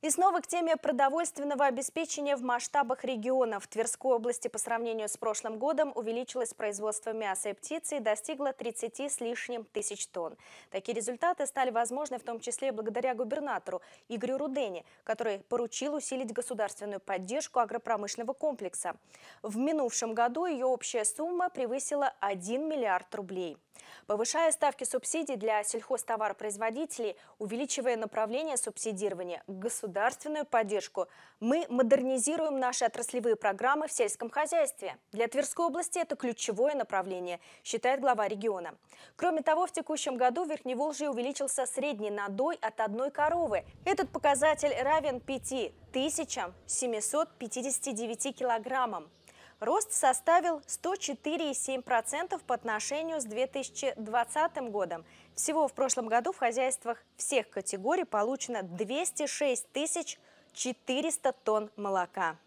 И снова к теме продовольственного обеспечения в масштабах региона. В Тверской области по сравнению с прошлым годом увеличилось производство мяса и птицы и достигло 30 с лишним тысяч тонн. Такие результаты стали возможны в том числе благодаря губернатору Игорю Рудене, который поручил усилить государственную поддержку агропромышленного комплекса. В минувшем году ее общая сумма превысила 1 миллиард рублей. Повышая ставки субсидий для сельхозтоваропроизводителей, увеличивая направление субсидирования, государство государственную поддержку. Мы модернизируем наши отраслевые программы в сельском хозяйстве. Для Тверской области это ключевое направление, считает глава региона. Кроме того, в текущем году в Верхневолжье увеличился средний надой от одной коровы. Этот показатель равен 5 5759 килограммам. Рост составил 104,7% по отношению с 2020 годом. Всего в прошлом году в хозяйствах всех категорий получено 206 400 тонн молока.